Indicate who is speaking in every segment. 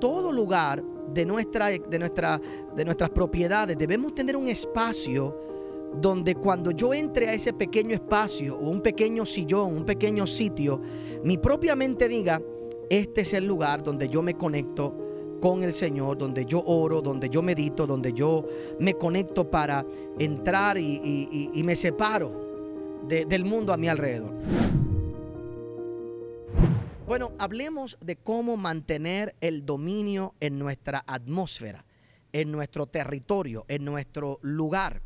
Speaker 1: todo lugar de, nuestra, de, de nuestras propiedades debemos tener un espacio donde cuando yo entre a ese pequeño espacio o un pequeño sillón, un pequeño sitio, mi propia mente diga, este es el lugar donde yo me conecto con el Señor, donde yo oro, donde yo medito, donde yo me conecto para entrar y, me separo del mundo a mi alrededor. Bueno, hablemos de cómo mantener el dominio en nuestra atmósfera, en nuestro territorio, en nuestro lugar.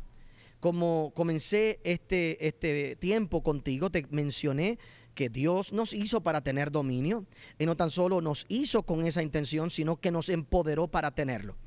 Speaker 1: Como comencé este, este tiempo contigo, te mencioné que Dios nos hizo para tener dominio y no tan solo nos hizo con esa intención, sino que nos empoderó para tenerlo.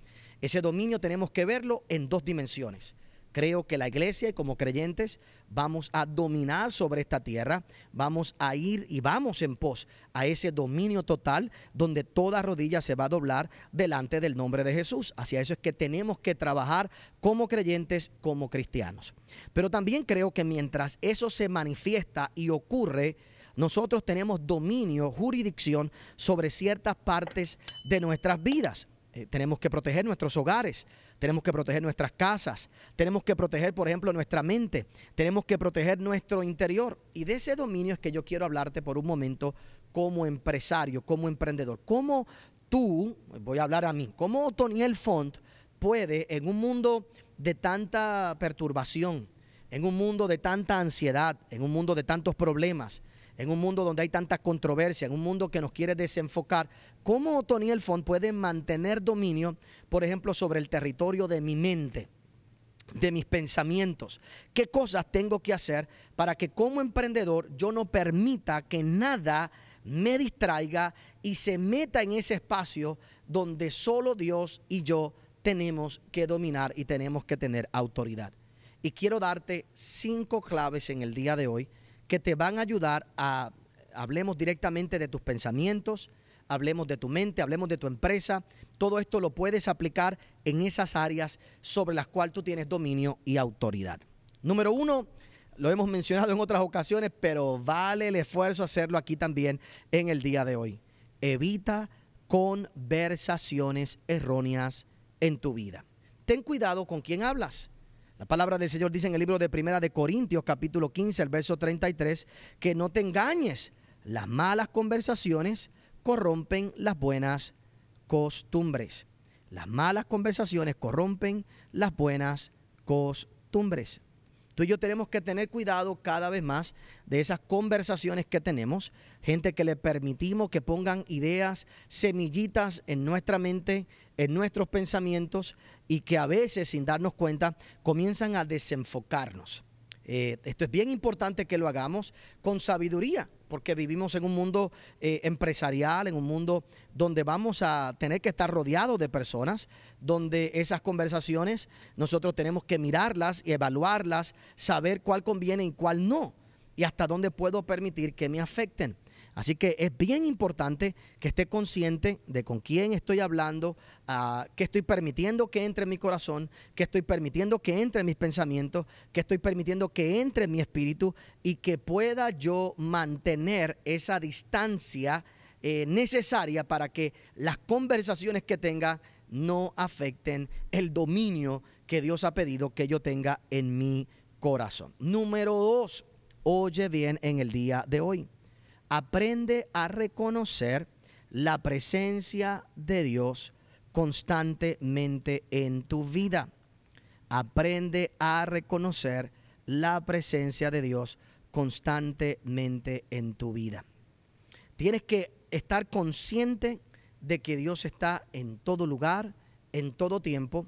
Speaker 1: Ese dominio tenemos que verlo en dos dimensiones. Creo que la iglesia y como creyentes vamos a dominar sobre esta tierra, vamos a ir y vamos en pos a ese dominio total donde toda rodilla se va a doblar delante del nombre de Jesús. Hacia eso es que tenemos que trabajar como creyentes, como cristianos. Pero también creo que mientras eso se manifiesta y ocurre, nosotros tenemos dominio, jurisdicción sobre ciertas partes de nuestras vidas. Eh, tenemos que proteger nuestros hogares, tenemos que proteger nuestras casas, tenemos que proteger, por ejemplo, nuestra mente, tenemos que proteger nuestro interior. Y de ese dominio es que yo quiero hablarte por un momento como empresario, como emprendedor. ¿Cómo tú, voy a hablar a mí, cómo Toniel Font puede en un mundo de tanta perturbación, en un mundo de tanta ansiedad, en un mundo de tantos problemas, en un mundo donde hay tanta controversia, en un mundo que nos quiere desenfocar, ¿cómo Tony Elfon puede mantener dominio, por ejemplo, sobre el territorio de mi mente? de mis pensamientos, qué cosas tengo que hacer para que como emprendedor yo no permita que nada me distraiga y se meta en ese espacio donde solo Dios y yo tenemos que dominar y tenemos que tener autoridad. Y quiero darte cinco claves en el día de hoy que te van a ayudar a, hablemos directamente de tus pensamientos, hablemos de tu mente, hablemos de tu empresa. Todo esto lo puedes aplicar en esas áreas sobre las cuales tú tienes dominio y autoridad. Número uno, lo hemos mencionado en otras ocasiones, pero vale el esfuerzo hacerlo aquí también en el día de hoy. Evita conversaciones erróneas en tu vida. Ten cuidado con quién hablas. La palabra del Señor dice en el libro de Primera de Corintios, capítulo 15, el verso 33, que no te engañes, las malas conversaciones corrompen las buenas costumbres. Las malas conversaciones corrompen las buenas costumbres. Tú y yo tenemos que tener cuidado cada vez más de esas conversaciones que tenemos, gente que le permitimos que pongan ideas, semillitas en nuestra mente, en nuestros pensamientos y que a veces sin darnos cuenta comienzan a desenfocarnos. Eh, esto es bien importante que lo hagamos con sabiduría, porque vivimos en un mundo eh, empresarial, en un mundo donde vamos a tener que estar rodeados de personas, donde esas conversaciones nosotros tenemos que mirarlas y evaluarlas, saber cuál conviene y cuál no, y hasta dónde puedo permitir que me afecten. Así que es bien importante que esté consciente de con quién estoy hablando, ah, que estoy permitiendo que entre en mi corazón, que estoy permitiendo que entre en mis pensamientos, que estoy permitiendo que entre en mi espíritu y que pueda yo mantener esa distancia eh, necesaria para que las conversaciones que tenga no afecten el dominio que Dios ha pedido que yo tenga en mi corazón. Número dos, oye bien en el día de hoy aprende a reconocer la presencia de Dios constantemente en tu vida. Aprende a reconocer la presencia de Dios constantemente en tu vida. Tienes que estar consciente de que Dios está en todo lugar, en todo tiempo,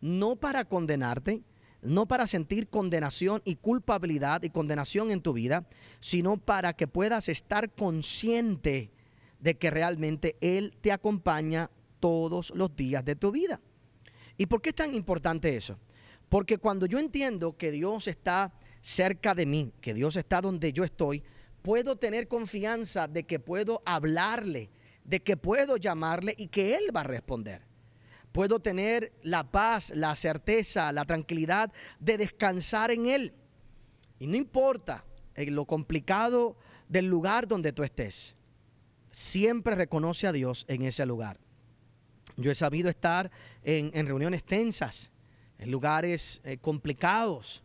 Speaker 1: no para condenarte, no para sentir condenación y culpabilidad y condenación en tu vida, sino para que puedas estar consciente de que realmente Él te acompaña todos los días de tu vida. ¿Y por qué es tan importante eso? Porque cuando yo entiendo que Dios está cerca de mí, que Dios está donde yo estoy, puedo tener confianza de que puedo hablarle, de que puedo llamarle y que Él va a responder puedo tener la paz, la certeza, la tranquilidad de descansar en Él. Y no importa lo complicado del lugar donde tú estés, siempre reconoce a Dios en ese lugar. Yo he sabido estar en, reuniones tensas, en lugares eh, complicados.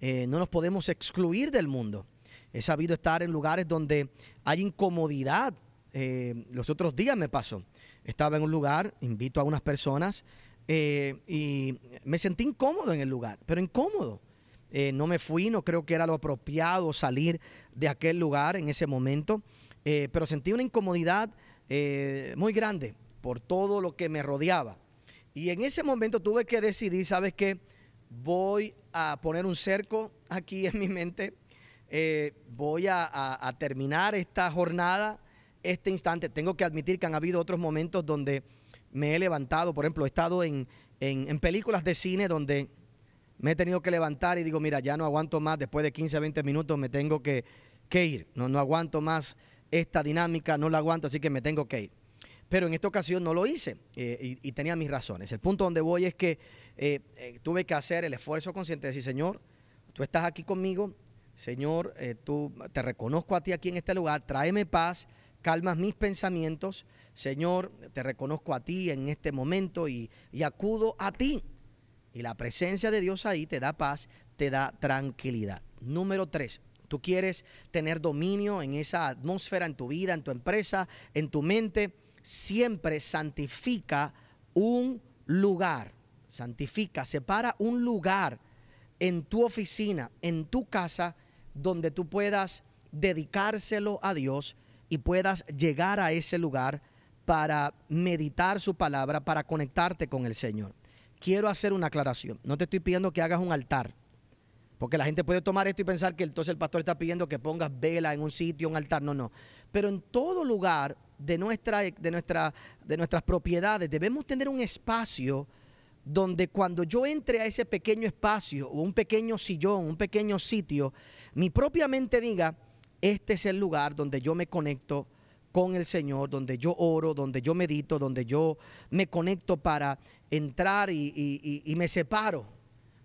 Speaker 1: Eh, no nos podemos excluir del mundo. He sabido estar en lugares donde hay incomodidad, eh, los otros días me pasó. Estaba en un lugar, invito a unas personas eh, y me sentí incómodo en el lugar, pero incómodo. Eh, no me fui, no creo que era lo apropiado salir de aquel lugar en ese momento, pero sentí una incomodidad muy grande por todo lo que me rodeaba. Y en ese momento tuve que decidir, ¿sabes qué? Voy a poner un cerco aquí en mi mente, voy a terminar esta jornada este instante. Tengo que admitir que han habido otros momentos donde me he levantado, por ejemplo, he estado en, películas de cine donde me he tenido que levantar y digo, mira, ya no aguanto más, después de 15 20 minutos me tengo que, ir, no, no aguanto más esta dinámica, no la aguanto, así que me tengo que ir. Pero en esta ocasión no lo hice eh, y, tenía mis razones. El punto donde voy es que eh, eh, tuve que hacer el esfuerzo consciente de decir, Señor, tú estás aquí conmigo, Señor, tú te reconozco a ti aquí en este lugar, tráeme paz, calmas mis pensamientos. Señor, te reconozco a ti en este momento y, y acudo a ti. Y la presencia de Dios ahí te da paz, te da tranquilidad. Número tres, tú quieres tener dominio en esa atmósfera, en tu vida, en tu empresa, en tu mente. Siempre santifica un lugar, santifica, separa un lugar en tu oficina, en tu casa, donde tú puedas dedicárselo a Dios y puedas llegar a ese lugar para meditar su palabra, para conectarte con el Señor. Quiero hacer una aclaración. No te estoy pidiendo que hagas un altar, porque la gente puede tomar esto y pensar que entonces el pastor está pidiendo que pongas vela en un sitio, un altar. No, no. Pero en todo lugar de, nuestra, de, nuestra, de nuestras propiedades debemos tener un espacio donde cuando yo entre a ese pequeño espacio o un pequeño sillón, un pequeño sitio, mi propia mente diga, este es el lugar donde yo me conecto con el Señor, donde yo oro, donde yo medito, donde yo me conecto para entrar y, me separo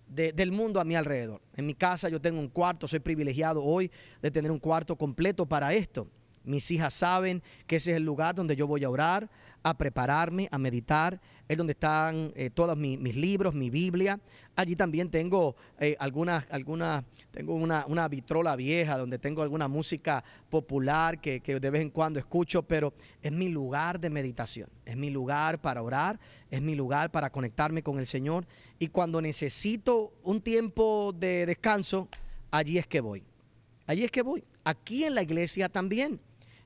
Speaker 1: del mundo a mi alrededor. En mi casa yo tengo un cuarto, soy privilegiado hoy de tener un cuarto completo para esto. Mis hijas saben que ese es el lugar donde yo voy a orar, a prepararme, a meditar. Es donde están eh, todos mis, libros, mi Biblia. Allí también tengo eh, algunas, algunas, tengo una, una, vitrola vieja donde tengo alguna música popular que, que de vez en cuando escucho, pero es mi lugar de meditación, es mi lugar para orar, es mi lugar para conectarme con el Señor. Y cuando necesito un tiempo de descanso, allí es que voy. Allí es que voy. Aquí en la iglesia también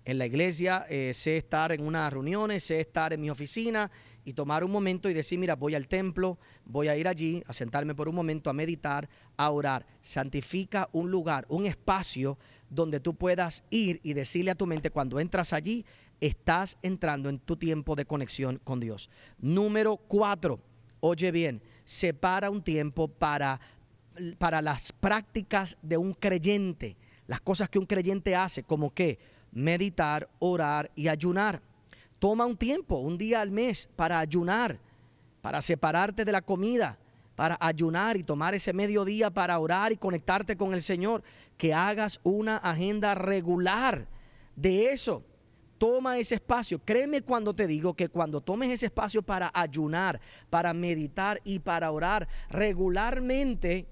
Speaker 1: en la iglesia, eh, sé estar en unas reuniones, sé estar en mi oficina y tomar un momento y decir, mira, voy al templo, voy a ir allí, a sentarme por un momento, a meditar, a orar. Santifica un lugar, un espacio donde tú puedas ir y decirle a tu mente cuando entras allí, estás entrando en tu tiempo de conexión con Dios. Número cuatro, oye bien, separa un tiempo para, para las prácticas de un creyente, las cosas que un creyente hace, como que meditar, orar y ayunar. Toma un tiempo, un día al mes, para ayunar, para separarte de la comida, para ayunar y tomar ese mediodía para orar y conectarte con el Señor. Que hagas una agenda regular de eso. Toma ese espacio. Créeme cuando te digo que cuando tomes ese espacio para ayunar, para meditar y para orar regularmente,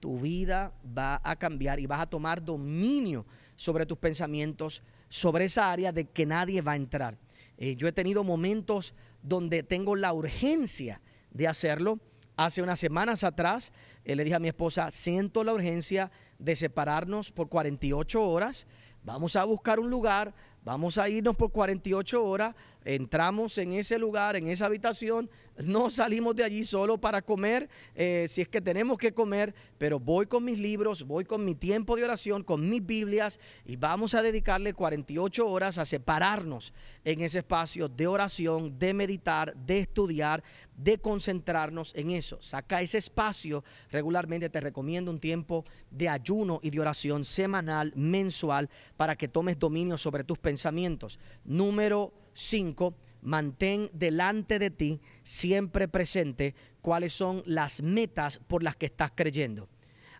Speaker 1: tu vida va a cambiar y vas a tomar dominio sobre tus pensamientos sobre esa área de que nadie va a entrar. Eh, yo he tenido momentos donde tengo la urgencia de hacerlo. Hace unas semanas atrás eh, le dije a mi esposa, siento la urgencia de separarnos por 48 horas, vamos a buscar un lugar, vamos a irnos por 48 horas, entramos en ese lugar, en esa habitación, no salimos de allí solo para comer, eh, si es que tenemos que comer, pero voy con mis libros, voy con mi tiempo de oración, con mis Biblias y vamos a dedicarle 48 horas a separarnos en ese espacio de oración, de meditar, de estudiar, de concentrarnos en eso. Saca ese espacio, regularmente te recomiendo un tiempo de ayuno y de oración semanal, mensual, para que tomes dominio sobre tus pensamientos. Número 5. Mantén delante de ti siempre presente cuáles son las metas por las que estás creyendo.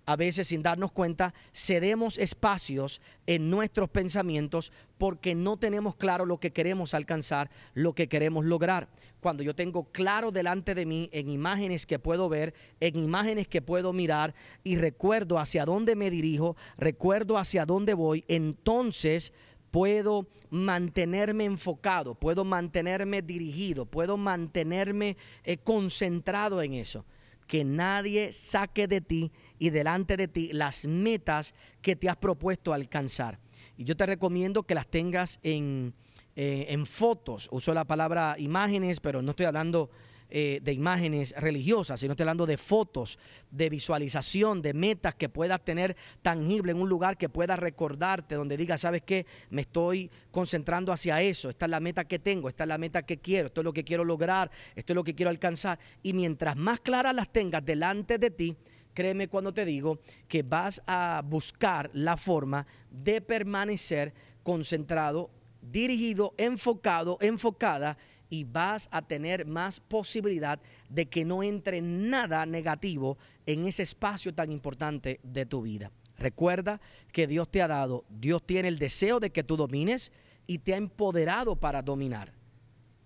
Speaker 1: A veces sin darnos cuenta cedemos espacios en nuestros pensamientos porque no tenemos claro lo que queremos alcanzar, lo que queremos lograr. Cuando yo tengo claro delante de mí en imágenes que puedo ver, en imágenes que puedo mirar y recuerdo hacia dónde me dirijo, recuerdo hacia dónde voy, entonces puedo mantenerme enfocado, puedo mantenerme dirigido, puedo mantenerme eh, concentrado en eso. Que nadie saque de ti y delante de ti las metas que te has propuesto alcanzar. Y yo te recomiendo que las tengas en, eh, en fotos. Uso la palabra imágenes, pero no estoy hablando eh, de imágenes religiosas, sino estoy hablando de fotos, de visualización, de metas que puedas tener tangible en un lugar que puedas recordarte, donde digas, ¿sabes qué? Me estoy concentrando hacia eso, esta es la meta que tengo, esta es la meta que quiero, esto es lo que quiero lograr, esto es lo que quiero alcanzar. Y mientras más claras las tengas delante de ti, créeme cuando te digo que vas a buscar la forma de permanecer concentrado, dirigido, enfocado, enfocada y vas a tener más posibilidad de que no entre nada negativo en ese espacio tan importante de tu vida. Recuerda que Dios te ha dado, Dios tiene el deseo de que tú domines y te ha empoderado para dominar.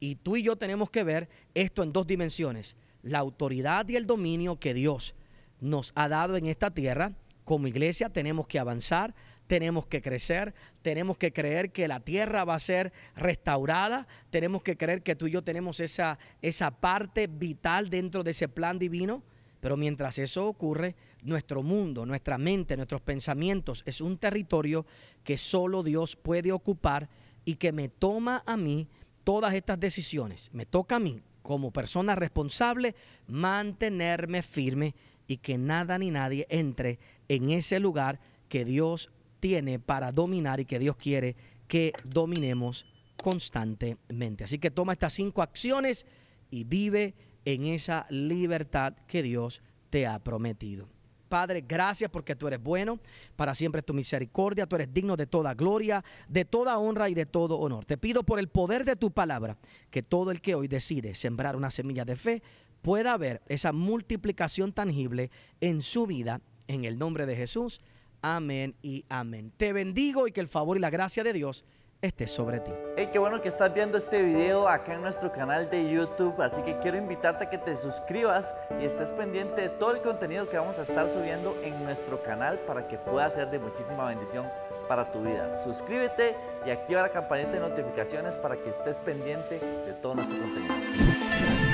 Speaker 1: Y tú y yo tenemos que ver esto en dos dimensiones, la autoridad y el dominio que Dios nos ha dado en esta tierra. Como iglesia tenemos que avanzar tenemos que crecer, tenemos que creer que la tierra va a ser restaurada, tenemos que creer que tú y yo tenemos esa, esa parte vital dentro de ese plan divino. Pero mientras eso ocurre, nuestro mundo, nuestra mente, nuestros pensamientos es un territorio que solo Dios puede ocupar y que me toma a mí todas estas decisiones. Me toca a mí, como persona responsable, mantenerme firme y que nada ni nadie entre en ese lugar que Dios tiene para dominar y que Dios quiere que dominemos constantemente. Así que toma estas cinco acciones y vive en esa libertad que Dios te ha prometido. Padre, gracias porque tú eres bueno, para siempre es tu misericordia, tú eres digno de toda gloria, de toda honra y de todo honor. Te pido por el poder de tu palabra que todo el que hoy decide sembrar una semilla de fe pueda ver esa multiplicación tangible en su vida, en el nombre de Jesús. Amén y amén. Te bendigo y que el favor y la gracia de Dios esté sobre ti. Hey, qué bueno que estás viendo este video acá en nuestro canal de YouTube, así que quiero invitarte a que te suscribas y estés pendiente de todo el contenido que vamos a estar subiendo en nuestro canal para que pueda ser de muchísima bendición para tu vida. Suscríbete y activa la campanita de notificaciones para que estés pendiente de todo nuestro contenido.